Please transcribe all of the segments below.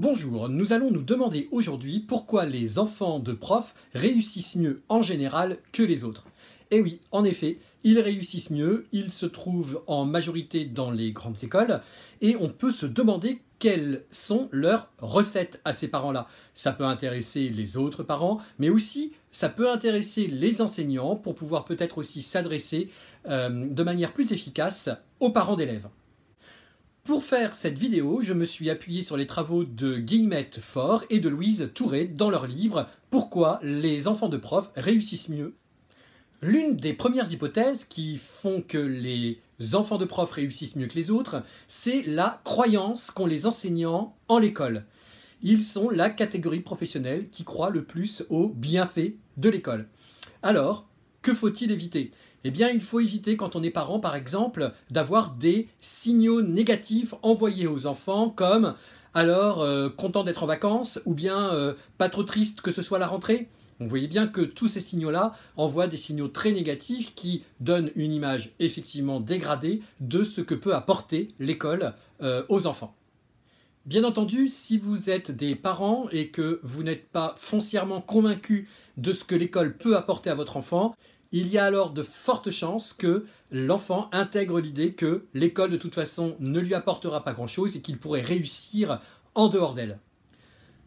Bonjour, nous allons nous demander aujourd'hui pourquoi les enfants de profs réussissent mieux en général que les autres. Et eh oui, en effet, ils réussissent mieux, ils se trouvent en majorité dans les grandes écoles, et on peut se demander quelles sont leurs recettes à ces parents-là. Ça peut intéresser les autres parents, mais aussi ça peut intéresser les enseignants pour pouvoir peut-être aussi s'adresser euh, de manière plus efficace aux parents d'élèves. Pour faire cette vidéo, je me suis appuyé sur les travaux de Guillemette Faure et de Louise Touré dans leur livre « Pourquoi les enfants de prof réussissent mieux ». L'une des premières hypothèses qui font que les enfants de prof réussissent mieux que les autres, c'est la croyance qu'ont les enseignants en l'école. Ils sont la catégorie professionnelle qui croit le plus aux bienfaits de l'école. Alors, que faut-il éviter eh bien, il faut éviter, quand on est parent par exemple, d'avoir des signaux négatifs envoyés aux enfants comme alors euh, content d'être en vacances ou bien euh, pas trop triste que ce soit la rentrée. Vous voyez bien que tous ces signaux-là envoient des signaux très négatifs qui donnent une image effectivement dégradée de ce que peut apporter l'école euh, aux enfants. Bien entendu, si vous êtes des parents et que vous n'êtes pas foncièrement convaincu de ce que l'école peut apporter à votre enfant, il y a alors de fortes chances que l'enfant intègre l'idée que l'école de toute façon ne lui apportera pas grand-chose et qu'il pourrait réussir en dehors d'elle.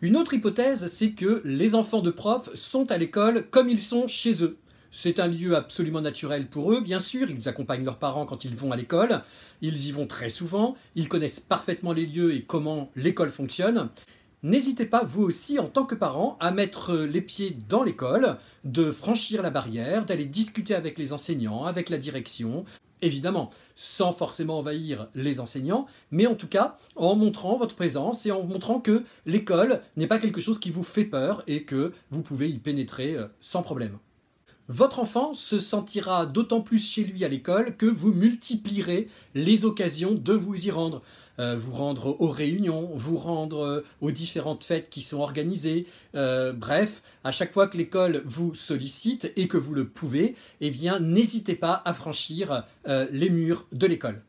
Une autre hypothèse, c'est que les enfants de profs sont à l'école comme ils sont chez eux. C'est un lieu absolument naturel pour eux, bien sûr, ils accompagnent leurs parents quand ils vont à l'école, ils y vont très souvent, ils connaissent parfaitement les lieux et comment l'école fonctionne, N'hésitez pas, vous aussi, en tant que parent, à mettre les pieds dans l'école, de franchir la barrière, d'aller discuter avec les enseignants, avec la direction, évidemment, sans forcément envahir les enseignants, mais en tout cas en montrant votre présence et en montrant que l'école n'est pas quelque chose qui vous fait peur et que vous pouvez y pénétrer euh, sans problème. Votre enfant se sentira d'autant plus chez lui à l'école que vous multiplierez les occasions de vous y rendre. Euh, vous rendre aux réunions, vous rendre euh, aux différentes fêtes qui sont organisées. Euh, bref, à chaque fois que l'école vous sollicite et que vous le pouvez, eh bien, n'hésitez pas à franchir les murs de l'école.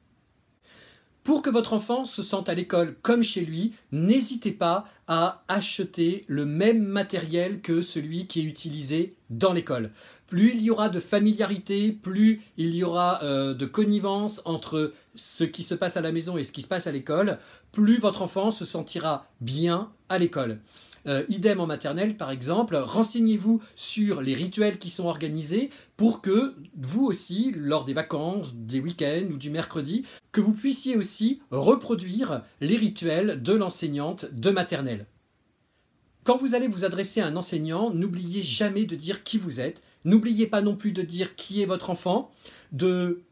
Pour que votre enfant se sente à l'école comme chez lui, n'hésitez pas à acheter le même matériel que celui qui est utilisé dans l'école plus il y aura de familiarité, plus il y aura euh, de connivence entre ce qui se passe à la maison et ce qui se passe à l'école, plus votre enfant se sentira bien à l'école. Euh, idem en maternelle, par exemple, renseignez-vous sur les rituels qui sont organisés pour que vous aussi, lors des vacances, des week-ends ou du mercredi, que vous puissiez aussi reproduire les rituels de l'enseignante de maternelle. Quand vous allez vous adresser à un enseignant, n'oubliez jamais de dire qui vous êtes, N'oubliez pas non plus de dire qui est votre enfant, de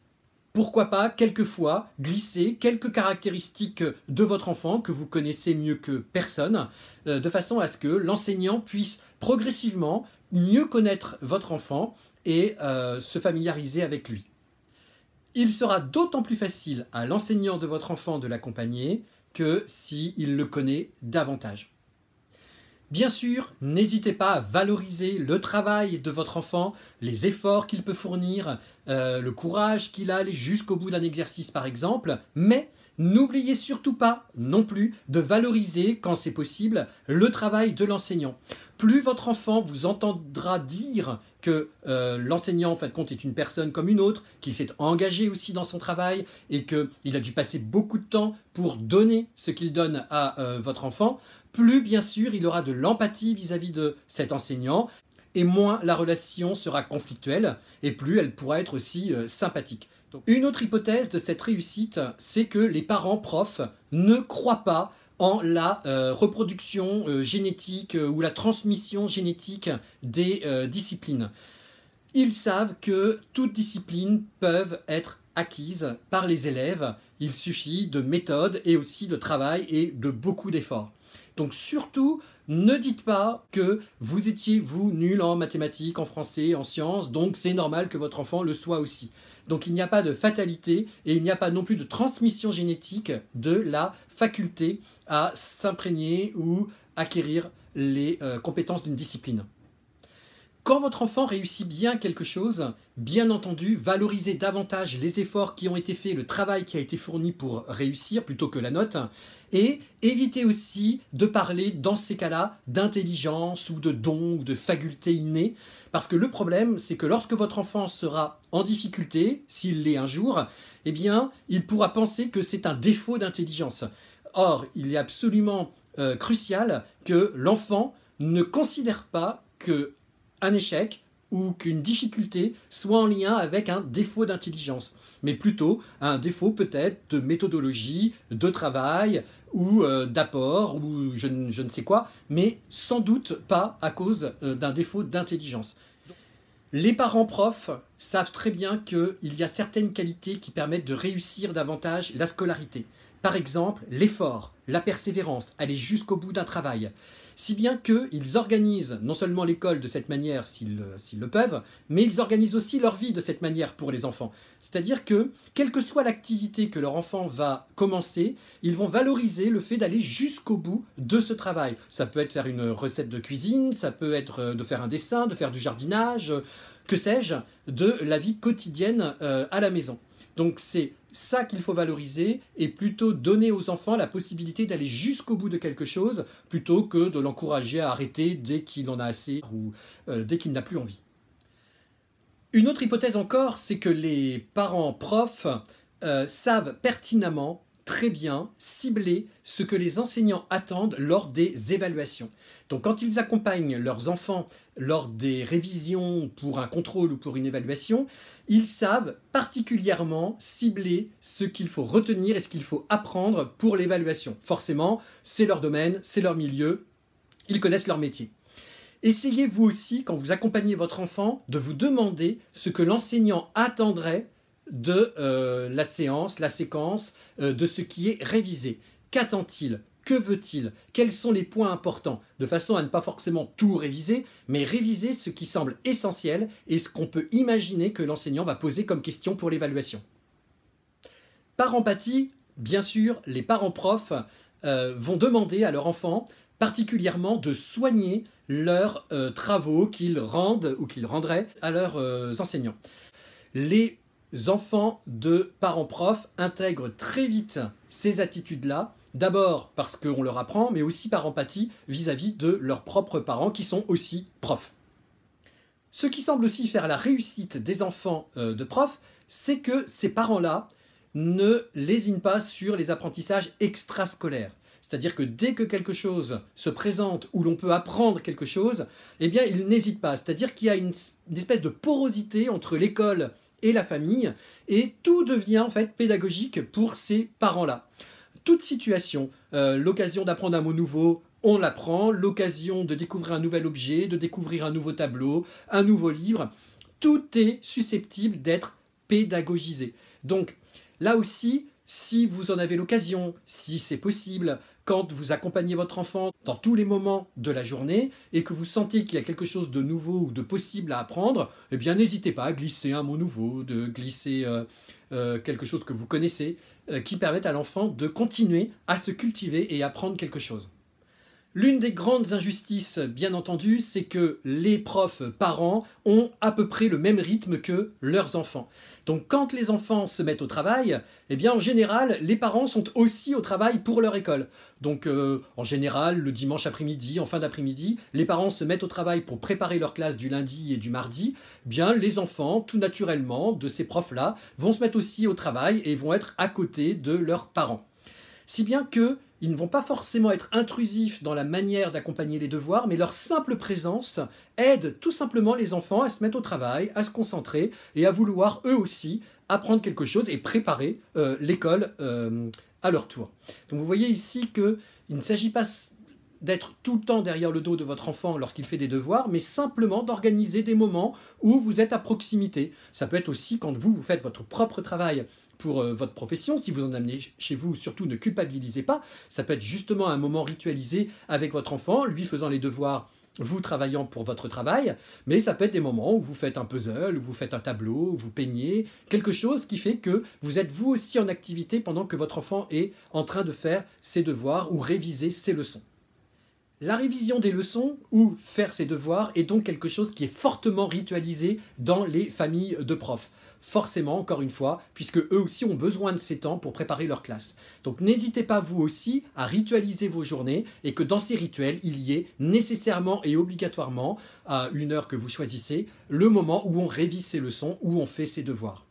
pourquoi pas quelquefois glisser quelques caractéristiques de votre enfant que vous connaissez mieux que personne, euh, de façon à ce que l'enseignant puisse progressivement mieux connaître votre enfant et euh, se familiariser avec lui. Il sera d'autant plus facile à l'enseignant de votre enfant de l'accompagner que s'il le connaît davantage. Bien sûr, n'hésitez pas à valoriser le travail de votre enfant, les efforts qu'il peut fournir, euh, le courage qu'il a aller jusqu'au bout d'un exercice par exemple, mais N'oubliez surtout pas non plus de valoriser, quand c'est possible, le travail de l'enseignant. Plus votre enfant vous entendra dire que euh, l'enseignant, en fin de compte, est une personne comme une autre, qu'il s'est engagé aussi dans son travail et qu'il a dû passer beaucoup de temps pour donner ce qu'il donne à euh, votre enfant, plus bien sûr il aura de l'empathie vis-à-vis de cet enseignant, et moins la relation sera conflictuelle, et plus elle pourra être aussi euh, sympathique. une autre hypothèse de cette réussite, c'est que les parents profs ne croient pas en la euh, reproduction euh, génétique ou la transmission génétique des disciplines. Ils savent que toutes disciplines peuvent être acquises par les élèves. Il suffit de méthodes et aussi de travail et de beaucoup d'efforts. Donc surtout, ne dites pas que vous étiez, vous, nul en mathématiques, en français, en sciences, donc c'est normal que votre enfant le soit aussi. Donc il n'y a pas de fatalité et il n'y a pas non plus de transmission génétique de la faculté à s'imprégner ou acquérir les euh, compétences d'une discipline. Quand votre enfant réussit bien quelque chose, bien entendu, valorisez davantage les efforts qui ont été faits, le travail qui a été fourni pour réussir plutôt que la note, et évitez aussi de parler dans ces cas-là d'intelligence ou de dons ou de facultés innée, parce que le problème, c'est que lorsque votre enfant sera en difficulté, s'il l'est un jour, eh bien, il pourra penser que c'est un défaut d'intelligence. Or, il est absolument euh, crucial que l'enfant ne considère pas que un échec ou qu'une difficulté soit en lien avec un défaut d'intelligence, mais plutôt un défaut peut-être de méthodologie, de travail ou euh, d'apport ou je, ne sais quoi, mais sans doute pas à cause euh, d'un défaut d'intelligence. Les parents profs savent très bien qu'il y a certaines qualités qui permettent de réussir davantage la scolarité. Par exemple, l'effort, la persévérance, aller jusqu'au bout d'un travail. Si bien qu'ils organisent non seulement l'école de cette manière s'ils le peuvent, mais ils organisent aussi leur vie de cette manière pour les enfants. C'est-à-dire que, quelle que soit l'activité que leur enfant va commencer, ils vont valoriser le fait d'aller jusqu'au bout de ce travail. Ça peut être faire une recette de cuisine, ça peut être euh, de faire un dessin, de faire du jardinage, euh, que sais-je, de la vie quotidienne euh, à la maison. Donc c'est ça qu'il faut valoriser et plutôt donner aux enfants la possibilité d'aller jusqu'au bout de quelque chose plutôt que de l'encourager à arrêter dès qu'il en a assez ou euh, dès qu'il n'a plus envie. Une autre hypothèse encore, c'est que les parents profs euh, savent pertinemment très bien cibler ce que les enseignants attendent lors des évaluations. Donc quand ils accompagnent leurs enfants lors des révisions pour un contrôle ou pour une évaluation, ils savent particulièrement cibler ce qu'il faut retenir et ce qu'il faut apprendre pour l'évaluation. Forcément, c'est leur domaine, c'est leur milieu, ils connaissent leur métier. Essayez vous aussi, quand vous accompagnez votre enfant, de vous demander ce que l'enseignant attendrait de euh, la séance, la séquence, euh, de ce qui est révisé. Qu'attend-il que veut-il Quels sont les points importants De façon à ne pas forcément tout réviser, mais réviser ce qui semble essentiel et ce qu'on peut imaginer que l'enseignant va poser comme question pour l'évaluation. Par empathie, bien sûr, les parents profs euh, vont demander à leurs enfants particulièrement de soigner leurs euh, travaux qu'ils rendent ou qu'ils rendraient à leurs euh, enseignants. Les enfants de parents profs intègrent très vite ces attitudes-là D'abord parce qu'on leur apprend, mais aussi par empathie vis-à-vis de leurs propres parents qui sont aussi profs. Ce qui semble aussi faire la réussite des enfants euh, de profs, c'est que ces parents-là ne lésinent pas sur les apprentissages extrascolaires. C'est-à-dire que dès que quelque chose se présente où l'on peut apprendre quelque chose, eh bien, ils n'hésitent pas. C'est-à-dire qu'il y a une, espèce de porosité entre l'école et la famille, et tout devient en fait pédagogique pour ces parents-là toute situation, euh, l'occasion d'apprendre un mot nouveau, on l'apprend, l'occasion de découvrir un nouvel objet, de découvrir un nouveau tableau, un nouveau livre, tout est susceptible d'être pédagogisé. Donc là aussi, si vous en avez l'occasion, si c'est possible, quand vous accompagnez votre enfant dans tous les moments de la journée et que vous sentez qu'il y a quelque chose de nouveau ou de possible à apprendre, eh bien n'hésitez pas à glisser un mot nouveau, de glisser euh, euh, quelque chose que vous connaissez, euh, qui permettent à l'enfant de continuer à se cultiver et apprendre quelque chose. L'une des grandes injustices, bien entendu, c'est que les profs parents ont à peu près le même rythme que leurs enfants. Donc quand les enfants se mettent au travail, eh bien en général, les parents sont aussi au travail pour leur école. Donc euh, en général, le dimanche après-midi, en fin d'après-midi, les parents se mettent au travail pour préparer leur classe du lundi et du mardi. Eh bien les enfants, tout naturellement, de ces profs-là, vont se mettre aussi au travail et vont être à côté de leurs parents. Si bien que ils ne vont pas forcément être intrusifs dans la manière d'accompagner les devoirs, mais leur simple présence aide tout simplement les enfants à se mettre au travail, à se concentrer et à vouloir eux aussi apprendre quelque chose et préparer euh, l'école euh, à leur tour. Donc vous voyez ici qu'il ne s'agit pas d'être tout le temps derrière le dos de votre enfant lorsqu'il fait des devoirs, mais simplement d'organiser des moments où vous êtes à proximité. Ça peut être aussi quand vous, vous faites votre propre travail pour euh, votre profession, si vous en amenez chez vous, surtout ne culpabilisez pas. Ça peut être justement un moment ritualisé avec votre enfant, lui faisant les devoirs vous travaillant pour votre travail, mais ça peut être des moments où vous faites un puzzle, où vous faites un tableau, où vous peignez, quelque chose qui fait que vous êtes vous aussi en activité pendant que votre enfant est en train de faire ses devoirs ou réviser ses leçons. La révision des leçons ou faire ses devoirs est donc quelque chose qui est fortement ritualisé dans les familles de profs. Forcément, encore une fois, puisque eux aussi ont besoin de ces temps pour préparer leur classe. Donc n'hésitez pas vous aussi à ritualiser vos journées et que dans ces rituels, il y ait nécessairement et obligatoirement, à une heure que vous choisissez, le moment où on révise ses leçons, où on fait ses devoirs.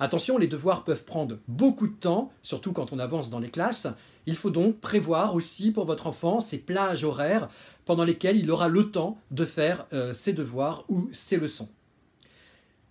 Attention, les devoirs peuvent prendre beaucoup de temps, surtout quand on avance dans les classes, il faut donc prévoir aussi pour votre enfant ces plages horaires pendant lesquelles il aura le temps de faire euh, ses devoirs ou ses leçons.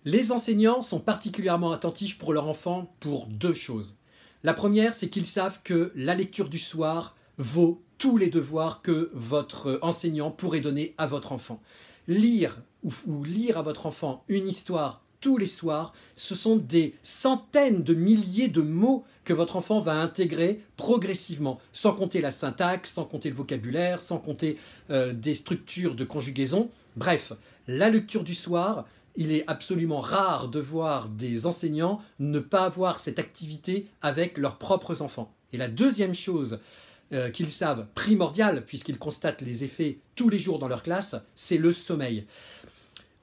Les enseignants sont particulièrement attentifs pour leur enfant pour deux choses. La première, c'est qu'ils savent que la lecture du soir vaut tous les devoirs que votre enseignant pourrait donner à votre enfant. Lire ou lire à votre enfant une histoire tous les soirs, ce sont des centaines de milliers de mots que votre enfant va intégrer progressivement, sans compter la syntaxe, sans compter le vocabulaire, sans compter euh, des structures de conjugaison. Bref, la lecture du soir, il est absolument rare de voir des enseignants ne pas avoir cette activité avec leurs propres enfants. Et la deuxième chose euh, qu'ils savent, primordiale, puisqu'ils constatent les effets tous les jours dans leur classe, c'est le sommeil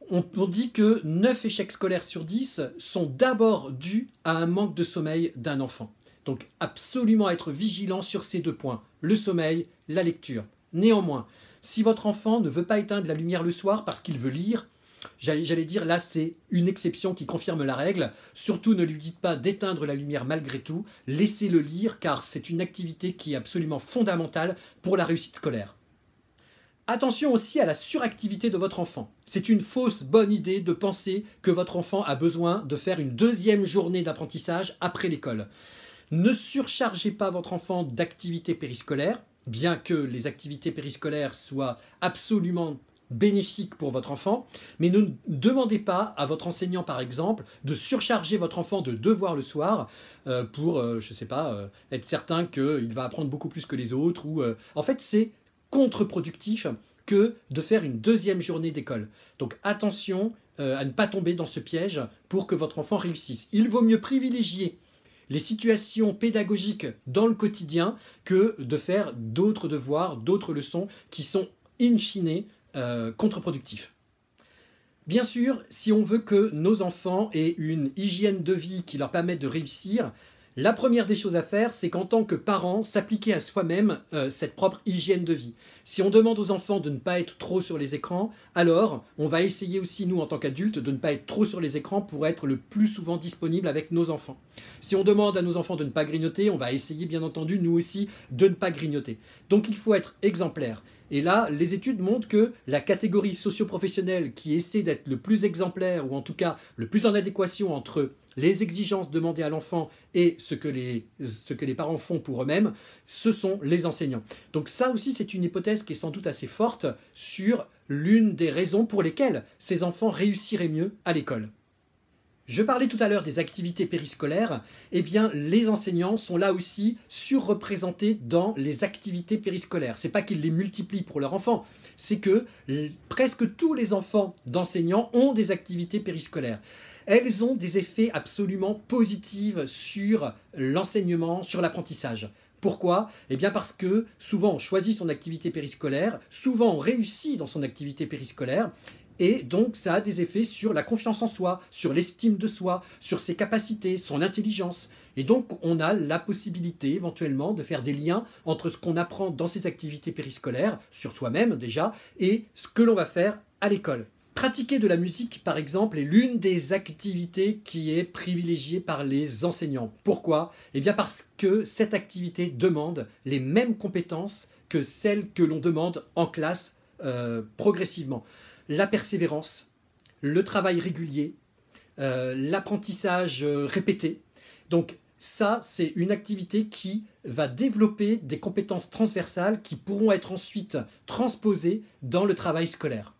on, dit que 9 échecs scolaires sur 10 sont d'abord dus à un manque de sommeil d'un enfant. Donc absolument être vigilant sur ces deux points, le sommeil, la lecture. Néanmoins, si votre enfant ne veut pas éteindre la lumière le soir parce qu'il veut lire, J'allais dire, là, c'est une exception qui confirme la règle. Surtout, ne lui dites pas d'éteindre la lumière malgré tout. Laissez-le lire, car c'est une activité qui est absolument fondamentale pour la réussite scolaire. Attention aussi à la suractivité de votre enfant. C'est une fausse bonne idée de penser que votre enfant a besoin de faire une deuxième journée d'apprentissage après l'école. Ne surchargez pas votre enfant d'activités périscolaires, bien que les activités périscolaires soient absolument bénéfiques pour votre enfant, mais ne demandez pas à votre enseignant, par exemple, de surcharger votre enfant de devoirs le soir euh, pour, euh, je ne sais pas, euh, être certain qu'il va apprendre beaucoup plus que les autres. Ou, en fait, c'est contre-productif que de faire une deuxième journée d'école. Donc attention euh, à ne pas tomber dans ce piège pour que votre enfant réussisse. Il vaut mieux privilégier les situations pédagogiques dans le quotidien que de faire d'autres devoirs, d'autres leçons qui sont in fine euh, contre-productifs. Bien sûr, si on veut que nos enfants aient une hygiène de vie qui leur permette de réussir, la première des choses à faire, c'est qu'en tant que parent, s'appliquer à soi-même euh, cette propre hygiène de vie. Si on demande aux enfants de ne pas être trop sur les écrans, alors on va essayer aussi, nous, en tant qu'adultes, de ne pas être trop sur les écrans pour être le plus souvent disponible avec nos enfants. Si on demande à nos enfants de ne pas grignoter, on va essayer, bien entendu, nous aussi, de ne pas grignoter. Donc il faut être exemplaire. Et là, les études montrent que la catégorie socioprofessionnelle qui essaie d'être le plus exemplaire, ou en tout cas le plus en adéquation entre les exigences demandées à l'enfant et ce que, les, parents font pour eux-mêmes, ce sont les enseignants. Donc ça aussi, c'est une hypothèse qui est sans doute assez forte sur l'une des raisons pour lesquelles ces enfants réussiraient mieux à l'école. Je parlais tout à l'heure des activités périscolaires, eh bien les enseignants sont là aussi surreprésentés dans les activités périscolaires. C'est pas qu'ils les multiplient pour leurs enfants, c'est que presque tous les enfants d'enseignants ont des activités périscolaires elles ont des effets absolument positifs sur l'enseignement, sur l'apprentissage. Pourquoi Eh bien parce que souvent on choisit son activité périscolaire, souvent on réussit dans son activité périscolaire, et donc ça a des effets sur la confiance en soi, sur l'estime de soi, sur ses capacités, son intelligence. Et donc on a la possibilité éventuellement de faire des liens entre ce qu'on apprend dans ses activités périscolaires, sur soi-même déjà, et ce que l'on va faire à l'école. Pratiquer de la musique, par exemple, est l'une des activités qui est privilégiée par les enseignants. Pourquoi Eh bien parce que cette activité demande les mêmes compétences que celles que l'on demande en classe euh, progressivement. La persévérance, le travail régulier, euh, l'apprentissage euh, répété. Donc ça, c'est une activité qui va développer des compétences transversales qui pourront être ensuite transposées dans le travail scolaire.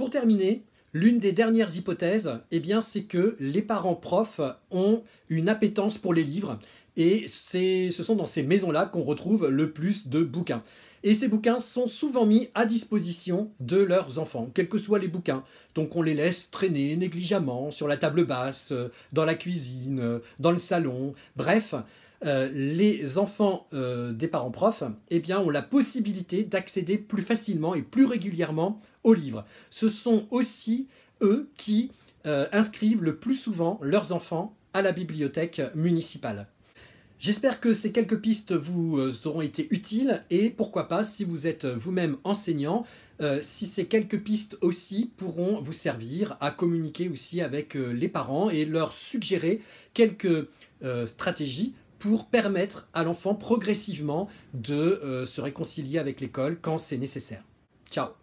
Pour terminer, L'une des dernières hypothèses, eh bien, c'est que les parents profs ont une appétence pour les livres et ce sont dans ces maisons-là qu'on retrouve le plus de bouquins. Et ces bouquins sont souvent mis à disposition de leurs enfants, quels que soient les bouquins. Donc on les laisse traîner négligemment sur la table basse, euh, dans la cuisine, euh, dans le salon. Bref, euh, les enfants euh, des parents profs eh bien, ont la possibilité d'accéder plus facilement et plus régulièrement aux livres. Ce sont aussi eux qui euh, inscrivent le plus souvent leurs enfants à la bibliothèque municipale. J'espère que ces quelques pistes vous auront été utiles et pourquoi pas si vous êtes vous-même enseignant, si ces quelques pistes aussi pourront vous servir à communiquer aussi avec les parents et leur suggérer quelques stratégies pour permettre à l'enfant progressivement de euh, se réconcilier avec l'école quand c'est nécessaire. Ciao